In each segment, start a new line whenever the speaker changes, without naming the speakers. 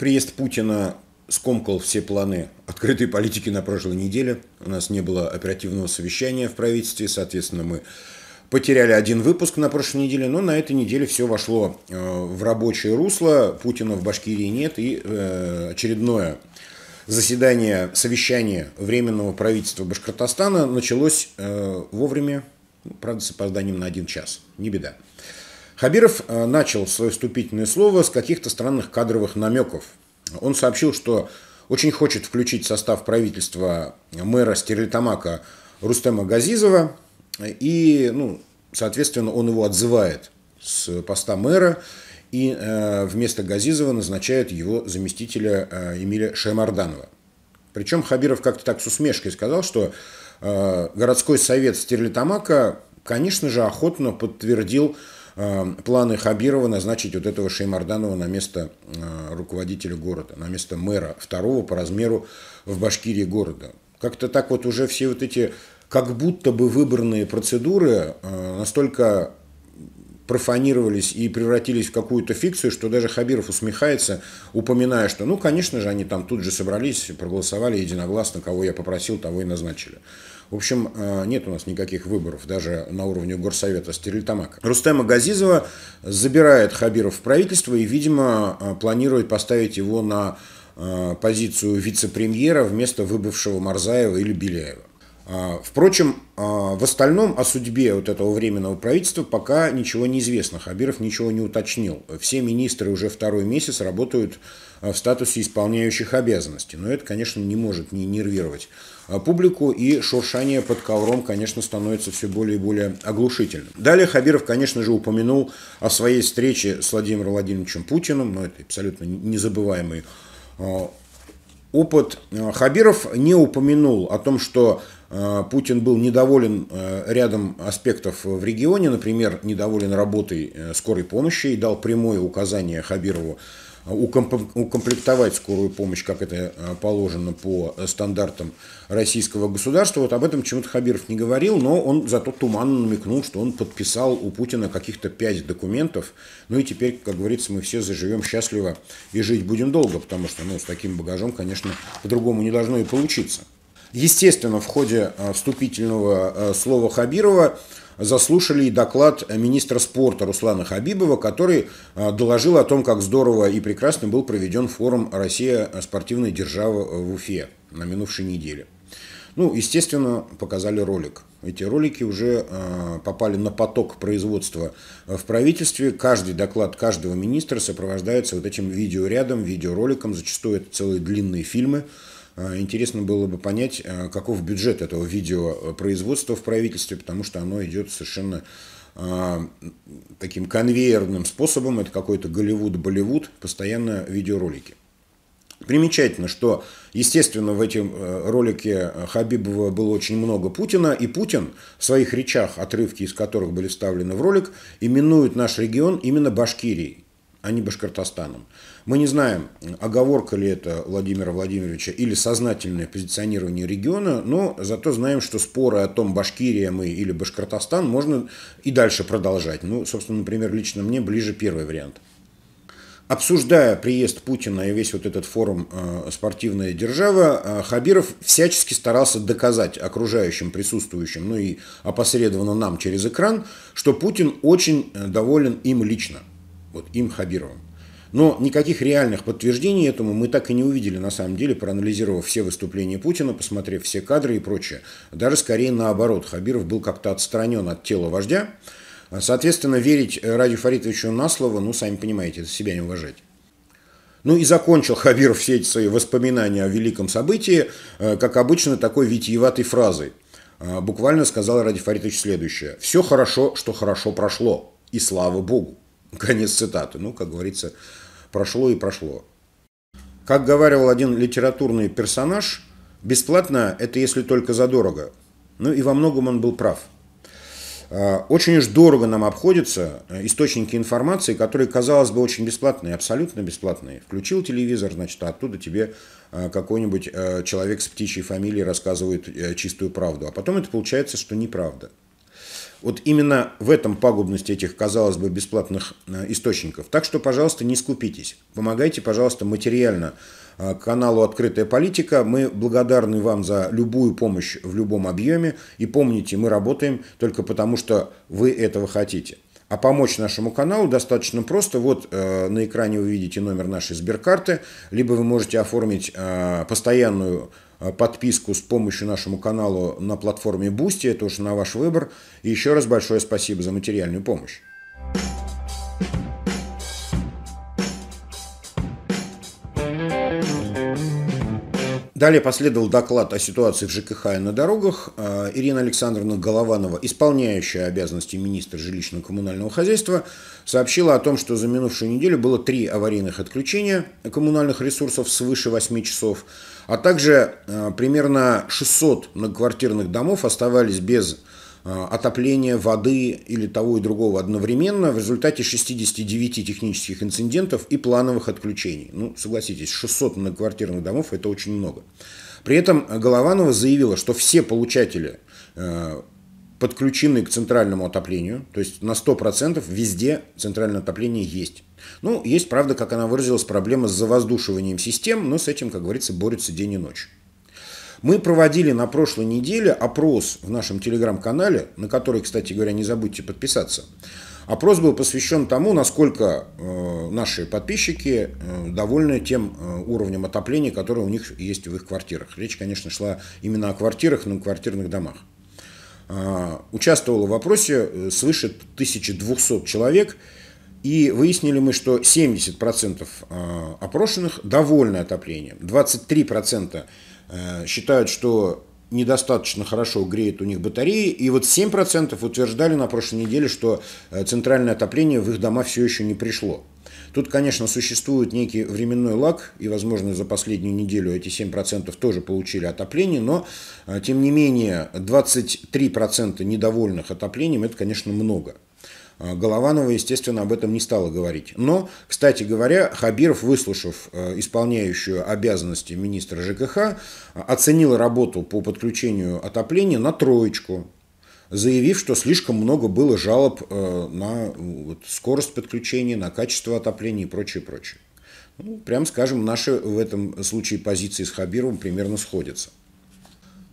Приезд Путина скомкал все планы открытой политики на прошлой неделе. У нас не было оперативного совещания в правительстве, соответственно, мы потеряли один выпуск на прошлой неделе, но на этой неделе все вошло э, в рабочее русло. Путина в Башкирии нет, и э, очередное заседание, совещание Временного правительства Башкортостана началось э, вовремя, ну, правда, с опозданием на один час. Не беда. Хабиров э, начал свое вступительное слово с каких-то странных кадровых намеков. Он сообщил, что очень хочет включить в состав правительства мэра Стерлитамака Рустема Газизова, и, ну, соответственно, он его отзывает с поста мэра, и э, вместо Газизова назначает его заместителя э, Эмиля Шаймарданова. Причем Хабиров как-то так с усмешкой сказал, что э, городской совет Стерлитамака, конечно же, охотно подтвердил Эм, планы Хабирова назначить вот этого Шеймарданова на место э, руководителя города, на место мэра второго по размеру в Башкирии города. Как-то так вот уже все вот эти как будто бы выбранные процедуры э, настолько профанировались и превратились в какую-то фикцию, что даже Хабиров усмехается, упоминая, что, ну, конечно же, они там тут же собрались, проголосовали единогласно, кого я попросил, того и назначили. В общем, э, нет у нас никаких выборов даже на уровне горсовета Стерлитамака. Рустема Газизова забирает Хабиров в правительство и, видимо, э, планирует поставить его на э, позицию вице-премьера вместо выбывшего Марзаева или Беляева. А, впрочем, а, в остальном о судьбе вот этого временного правительства пока ничего не известно. Хабиров ничего не уточнил. Все министры уже второй месяц работают в статусе исполняющих обязанности. Но это, конечно, не может не нервировать Э, публику, и шуршание под ковром, конечно, становится все более и более оглушительным. Далее Хабиров, конечно же, упомянул о своей встрече с Владимиром Владимировичем Путиным, но это абсолютно незабываемый э, опыт. Э, Хабиров не упомянул о том, что Путин был недоволен рядом аспектов в регионе, например, недоволен работой скорой помощи и дал прямое указание Хабирову укомплектовать скорую помощь, как это э, положено по э, стандартам российского государства. Вот об этом почему-то Хабиров не говорил, но он зато туманно намекнул, что он подписал у Путина каких-то пять документов. Ну и теперь, как говорится, мы все заживем счастливо и жить будем долго, потому что ну, с таким багажом, конечно, по-другому не должно и получиться. Естественно, в ходе э, вступительного слова Хабирова заслушали и доклад министра спорта Руслана Хабибова, который а, доложил о том, как здорово и прекрасно был проведен форум «Россия. Спортивная держава» в Уфе на минувшей неделе. Ну, естественно, показали ролик. Эти ролики уже э, попали на поток производства в правительстве. Каждый доклад каждого министра сопровождается вот этим видеорядом, видеороликом. Зачастую это целые длинные фильмы. Э, интересно было бы понять, э, каков бюджет этого видеопроизводства в правительстве, потому что оно идет совершенно а, таким конвейерным способом, это какой-то Голливуд-Болливуд, постоянно видеоролики. Примечательно, что, естественно, в этом э, ролике Хабибова было очень много Путина, и Путин в своих речах, отрывки из которых были вставлены в ролик, именует наш регион именно Башкирией а не Башкортостаном. Мы не знаем, оговорка ли это Владимира Владимировича или сознательное позиционирование региона, но зато знаем, что споры о том, Башкирия мы или Башкортостан, можно и дальше продолжать. Ну, собственно, например, лично мне ближе первый вариант. Обсуждая приезд Путина и весь вот этот форум э, «Спортивная держава», э, Хабиров всячески старался доказать окружающим, присутствующим, ну и опосредованно нам через экран, что Путин очень э, доволен им лично вот им Хабировым. Но никаких реальных подтверждений этому мы так и не увидели, на самом деле, проанализировав все выступления Путина, посмотрев все кадры и прочее. Даже скорее наоборот, Хабиров был как-то отстранен от тела вождя. Соответственно, верить Радию Фаритовичу на слово, ну, сами понимаете, это себя не уважать. Ну и закончил Хабиров все эти свои воспоминания о великом событии, э, как обычно, такой витиеватой фразой. Э, буквально сказал Ради Фаритович следующее. «Все хорошо, что хорошо прошло, и слава Богу». Конец цитаты. Ну, как говорится, прошло и прошло. Как говорил один литературный персонаж, бесплатно – это если только задорого. Ну и во многом он был прав. А, очень уж дорого нам обходятся э, источники информации, которые, казалось бы, очень бесплатные, абсолютно бесплатные. Включил телевизор, значит, оттуда тебе э, какой-нибудь э, человек с птичьей фамилией рассказывает чистую правду. А потом это получается, что неправда. Вот именно в этом пагубность этих, казалось бы, бесплатных э, источников. Так что, пожалуйста, не скупитесь. Помогайте, пожалуйста, материально э, каналу «Открытая политика». Мы благодарны вам за любую помощь в любом объеме. И помните, мы работаем только потому, что вы этого хотите. А помочь нашему каналу достаточно просто. Вот э, на экране вы видите номер нашей сберкарты, либо вы можете оформить э, постоянную Э, подписку с помощью нашему каналу на платформе Boosty, это уж на ваш выбор. И еще раз большое спасибо за материальную помощь. Далее последовал доклад о ситуации в ЖКХ и на дорогах. А, Ирина Александровна Голованова, исполняющая обязанности министра жилищно-коммунального хозяйства, сообщила о том, что за минувшую неделю было три аварийных отключения коммунальных ресурсов свыше 8 часов, а также а, примерно 600 многоквартирных домов оставались без Э, отопления воды или того и другого одновременно в результате 69 технических инцидентов и плановых отключений. Ну, согласитесь, 600 многоквартирных домов – это очень много. При этом Голованова заявила, что все получатели э, подключены к центральному отоплению, то есть на 100% везде центральное отопление есть. Ну, есть, правда, как она выразилась, проблема с завоздушиванием систем, но с этим, как говорится, борется день и ночь. Мы проводили на прошлой неделе опрос в нашем телеграм-канале, на который, кстати говоря, не забудьте подписаться. Опрос был посвящен тому, насколько э, наши подписчики э, довольны тем э, уровнем отопления, которое у них есть в их квартирах. Речь, конечно, шла именно о квартирах, но квартирных домах. Э, участвовало в опросе э, свыше 1200 человек, и выяснили мы, что 70% э, опрошенных довольны отоплением, 23% Э, считают, что недостаточно хорошо греет у них батареи. И вот 7% утверждали на прошлой неделе, что э, центральное отопление в их дома все еще не пришло. Тут, конечно, существует некий временной лаг, и, возможно, за последнюю неделю эти 7% тоже получили отопление, но, э, тем не менее, 23% недовольных отоплением – это, конечно, много. А, Голованова, естественно, об этом не стала говорить. Но, кстати говоря, Хабиров, выслушав э, исполняющую обязанности министра ЖКХ, оценил работу по подключению отопления на троечку, заявив, что слишком много было жалоб э, на э, скорость подключения, на качество отопления и прочее, прочее. Ну, прям скажем, наши в этом случае позиции с Хабировым примерно сходятся.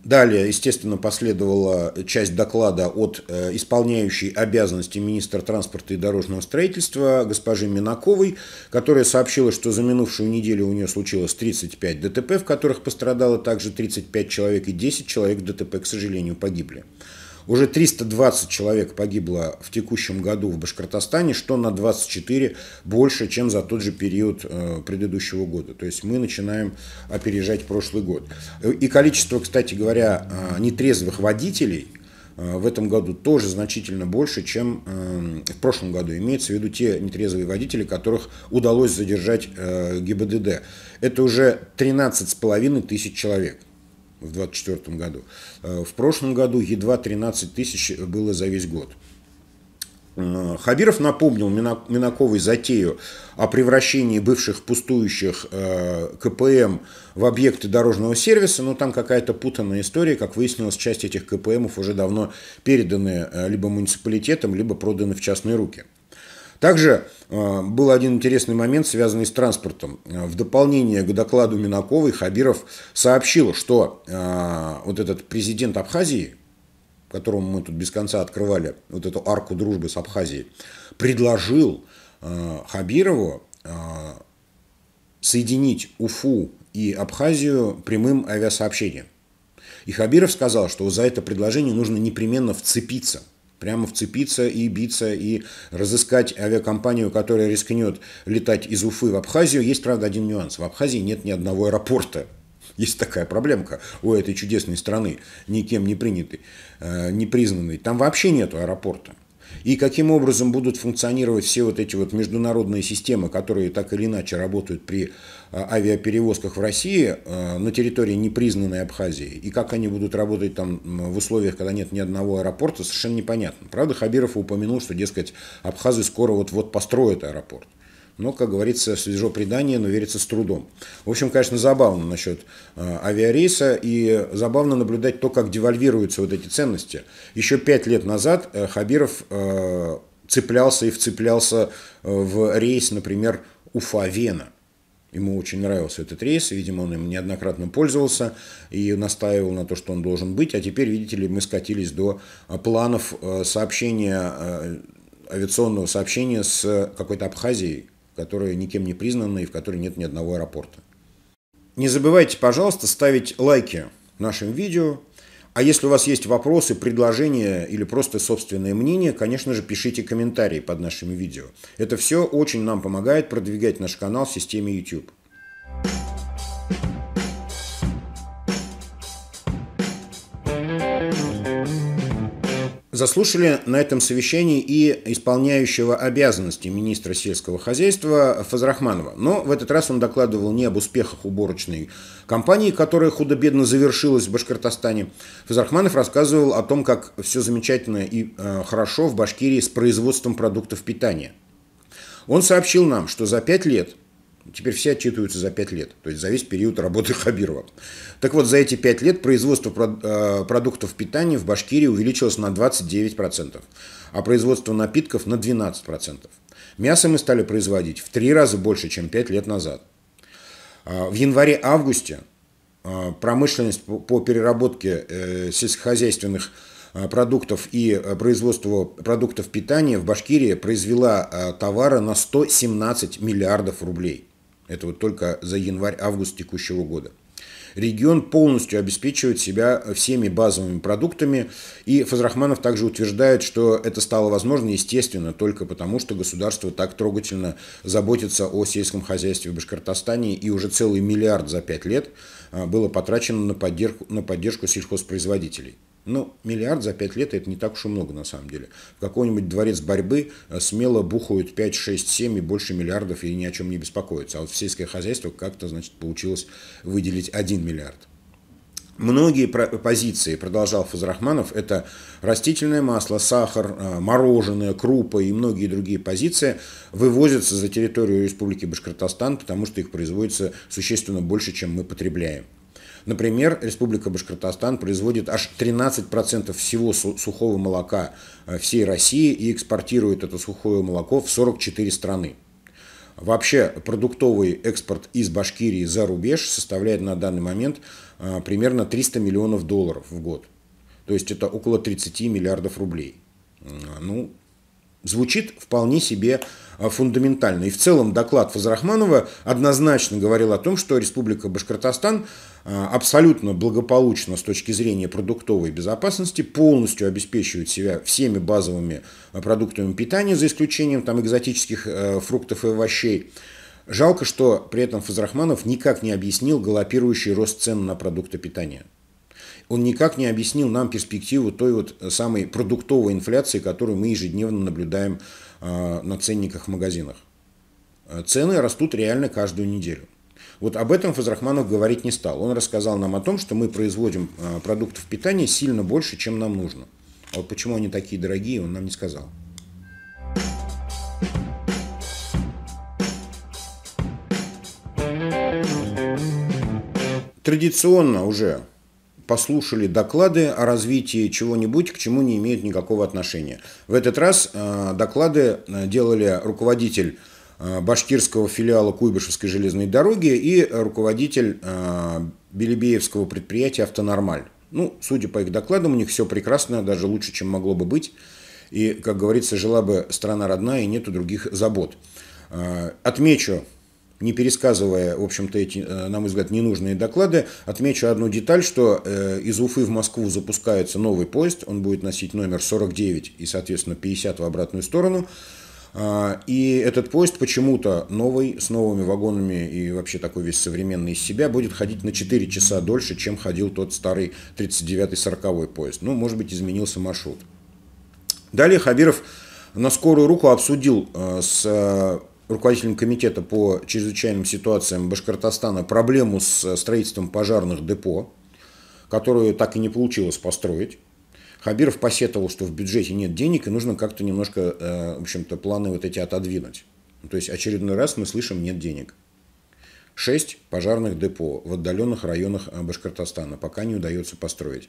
Далее, естественно, последовала часть доклада от э, исполняющей обязанности министра транспорта и дорожного строительства госпожи Минаковой, которая сообщила, что за минувшую неделю у нее случилось 35 ДТП, в которых пострадало также 35 человек и 10 человек в ДТП, к сожалению, погибли. Уже 320 человек погибло в текущем году в Башкортостане, что на 24 больше, чем за тот же период э, предыдущего года. То есть мы начинаем опережать прошлый год. И количество, кстати говоря, э, нетрезвых водителей э, в этом году тоже значительно больше, чем в прошлом году. Имеется в виду те нетрезвые водители, которых удалось задержать ГИБДД. Это уже 13,5 тысяч человек в 2024 году. Э, в прошлом году едва 13 тысяч было за весь год. Хабиров напомнил Минаковой затею о превращении бывших пустующих э, КПМ в объекты дорожного сервиса, но там какая-то путанная история, как выяснилось, часть этих КПМов уже давно переданы э, либо муниципалитетам, либо проданы в частные руки. Также а, был один интересный момент, связанный с транспортом. А, в дополнение к докладу Минаковой Хабиров сообщил, что а, вот этот президент Абхазии, которому мы тут без конца открывали вот эту арку дружбы с Абхазией, предложил Хабирову соединить Уфу и Абхазию прямым авиасообщением. И Хабиров сказал, что за это предложение нужно непременно вцепиться – Прямо вцепиться и биться, и разыскать авиакомпанию, которая рискнет летать из Уфы в Абхазию. Есть, правда, один нюанс. В Абхазии нет ни одного аэропорта. Есть такая проблемка у этой чудесной страны, никем не принятой, э, не признанной. Там вообще нет аэропорта и каким образом будут функционировать все вот эти вот международные системы, которые так или иначе работают при а, авиаперевозках в России а, на территории непризнанной Абхазии, и как они будут работать там в условиях, когда нет ни одного аэропорта, совершенно непонятно. Правда, Хабиров упомянул, что, дескать, абхазы скоро вот-вот построят аэропорт но, как говорится, свежо предание, но верится с трудом. В общем, конечно, забавно насчет э, авиарейса и забавно наблюдать то, как девальвируются вот эти ценности. Еще пять лет назад э, Хабиров э, цеплялся и вцеплялся в рейс, например, Уфа-Вена. Ему очень нравился этот рейс, видимо, он им неоднократно пользовался и настаивал на то, что он должен быть. А теперь, видите ли, мы скатились до планов сообщения, авиационного сообщения с какой-то Абхазией, которая никем не признана и в которой нет ни одного аэропорта. Не забывайте, пожалуйста, ставить лайки нашим видео. А если у вас есть вопросы, предложения или просто собственное мнение, конечно же, пишите комментарии под нашими видео. Это все очень нам помогает продвигать наш канал в системе YouTube. Заслушали на этом совещании и исполняющего обязанности министра сельского хозяйства Фазрахманова. Но в этот раз он докладывал не об успехах уборочной кампании, которая худо-бедно завершилась в Башкортостане. Фазрахманов рассказывал о том, как все замечательно и э, хорошо в Башкирии с производством продуктов питания. Он сообщил нам, что за пять лет – Теперь все отчитываются за 5 лет, то есть за весь период работы Хабирова. Так вот, за эти 5 лет производство э, продуктов питания в Башкирии увеличилось на 29%, а производство напитков на 12%. Мясо мы стали производить в 3 раза больше, чем 5 лет назад. А, в январе-августе а, промышленность по переработке э, сельскохозяйственных а, продуктов и э, производству продуктов питания в Башкирии произвела товара на 117 миллиардов рублей. Это вот только за январь-август текущего года. Регион полностью обеспечивает себя всеми базовыми продуктами, и Фазрахманов также утверждает, что это стало возможно, естественно, только потому, что государство так трогательно заботится о сельском хозяйстве в Башкортостане, и уже целый миллиард за пять лет а, было потрачено на поддержку, на поддержку сельхозпроизводителей. Ну, миллиард за пять лет это не так уж и много на самом деле. В какой-нибудь дворец борьбы э, смело бухают 5, 6, 7 и больше миллиардов и ни о чем не беспокоятся. А вот в сельское хозяйство как-то, значит, получилось выделить 1 миллиард. Многие позиции, продолжал Фазрахманов, это растительное масло, сахар, э, мороженое, крупы и многие другие позиции вывозятся за территорию Республики Башкортостан, потому что их производится существенно больше, чем мы потребляем. Например, Республика Башкортостан производит аж 13% всего сухого молока э, всей России и экспортирует это сухое молоко в 44 страны. Вообще продуктовый экспорт из Башкирии за рубеж составляет на данный момент э, примерно 300 миллионов долларов в год. То есть это около 30 миллиардов рублей. Ну, Звучит вполне себе э, фундаментально. И в целом доклад Фазрахманова однозначно говорил о том, что Республика Башкортостан э, абсолютно благополучно с точки зрения продуктовой безопасности, полностью обеспечивает себя всеми базовыми э, продуктами питания, за исключением там, экзотических фруктов и овощей. Жалко, что при этом Фазрахманов никак не объяснил галопирующий рост цен на продукты питания он никак не объяснил нам перспективу той вот э, самой продуктовой инфляции, которую мы ежедневно наблюдаем а, на ценниках в магазинах. Э, цены растут реально каждую неделю. Вот об этом Фазрахманов говорить не стал. Он рассказал нам о том, что мы производим а, продуктов питания сильно больше, чем нам нужно. А вот почему они такие дорогие, он нам не сказал. Традиционно уже послушали доклады о развитии чего-нибудь, к чему не имеют никакого отношения. В этот раз э, доклады э, делали руководитель э, башкирского филиала Куйбышевской железной дороги и руководитель Белебеевского предприятия «Автонормаль». Ну, судя по их докладам, у них все прекрасно, даже лучше, чем могло бы быть. И, как говорится, жила бы страна родная и нету других забот. Отмечу не пересказывая, в общем-то, эти, э, на мой взгляд, ненужные доклады, отмечу одну деталь, что э, из Уфы в Москву запускается новый поезд, он будет носить номер 49 и, соответственно, 50 в обратную сторону. А, и этот поезд почему-то новый, с новыми вагонами и вообще такой весь современный из себя, будет ходить на 4 часа дольше, чем ходил тот старый 39-40 поезд. Ну, может быть, изменился маршрут. Далее Хабиров на скорую руку обсудил э, с руководителем комитета по чрезвычайным ситуациям Башкортостана проблему с э, строительством пожарных депо, которую так и не получилось построить. Хабиров посетовал, что в бюджете нет денег и нужно как-то немножко, э, в общем-то, планы вот эти отодвинуть. Ну, то есть очередной раз мы слышим «нет денег». Шесть пожарных депо в отдаленных районах э, Башкортостана пока не удается построить.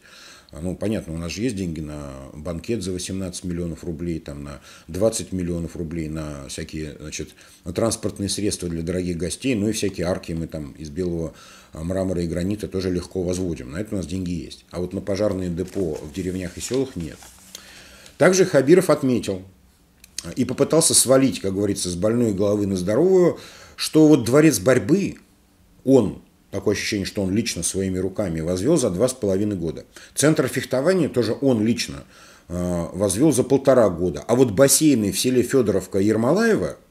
А, ну, понятно, у нас же есть деньги на банкет за 18 миллионов рублей, там, на 20 миллионов рублей, на всякие значит, на транспортные средства для дорогих гостей, ну и всякие арки мы там из белого а, мрамора и гранита тоже легко возводим. На это у нас деньги есть. А вот на пожарные депо в деревнях и селах нет. Также Хабиров отметил и попытался свалить, как говорится, с больной головы на здоровую, что вот дворец борьбы, он, Такое ощущение, что он лично своими руками возвел за два с половиной года. Центр фехтования тоже он лично э, возвел за полтора года. А вот бассейны в селе Федоровка Ермолаева –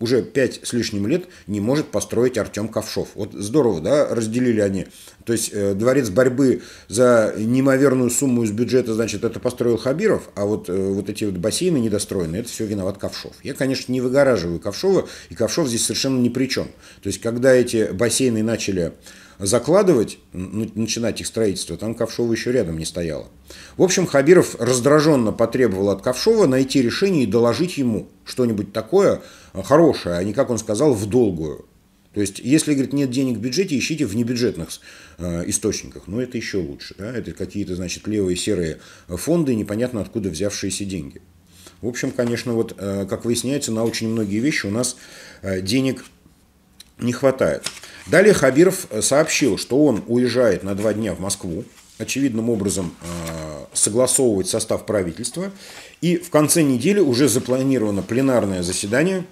уже пять с лишним лет не может построить Артем Ковшов. Вот здорово, да, разделили они. То есть э, дворец борьбы за неимоверную сумму из бюджета, значит, это построил Хабиров, а вот, э, вот эти вот бассейны недостроены. это все виноват Ковшов. Я, конечно, не выгораживаю Ковшова, и Ковшов здесь совершенно ни при чем. То есть, когда эти бассейны начали закладывать, ну, начинать их строительство, там Ковшова еще рядом не стояла. В общем, Хабиров раздраженно потребовал от Ковшова найти решение и доложить ему что-нибудь такое э, хорошее, а не, как он сказал, в долгую. То есть, если, говорит, нет денег в бюджете, ищите в небюджетных э, источниках. Но это еще лучше. Да? Это какие-то, значит, левые серые э, фонды, непонятно откуда взявшиеся деньги. В общем, конечно, вот, э, как выясняется, на очень многие вещи у нас э, денег не хватает. Далее Хабиров э, сообщил, что он уезжает на два дня в Москву, очевидным образом э, согласовывать состав правительства. И в конце недели уже запланировано пленарное заседание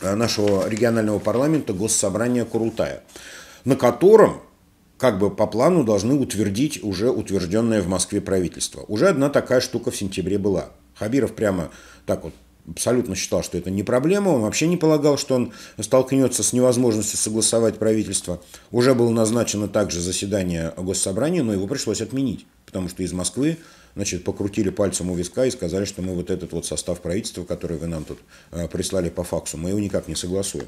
э, нашего регионального парламента Госсобрания Курултая, на котором как бы по плану должны утвердить уже утвержденное в Москве правительство. Уже одна такая штука в сентябре была. Хабиров прямо так вот абсолютно считал, что это не проблема, он вообще не полагал, что он столкнется с невозможностью согласовать правительство. Уже было назначено также заседание госсобрания, но его пришлось отменить, потому что из Москвы значит, покрутили пальцем у виска и сказали, что мы вот этот вот состав правительства, который вы нам тут э, прислали по факсу, мы его никак не согласуем.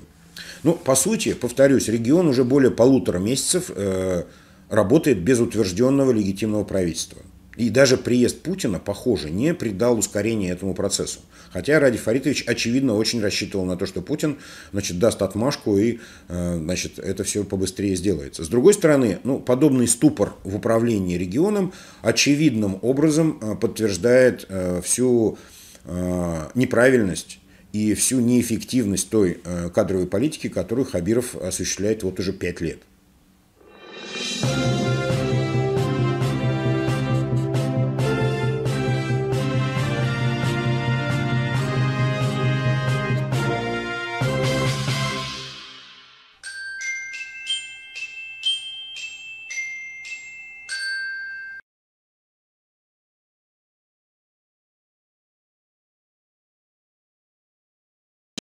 Ну, по сути, повторюсь, регион уже более полутора месяцев э, работает без утвержденного легитимного правительства. И даже приезд Путина, похоже, не придал ускорения этому процессу. Хотя Ради Фаритович, очевидно, очень рассчитывал на то, что Путин значит, даст отмашку и э, значит, это все побыстрее сделается. С другой стороны, ну, подобный ступор в управлении регионом очевидным образом э, подтверждает э, всю неправильность и всю неэффективность той кадровой политики, которую Хабиров осуществляет вот уже пять лет.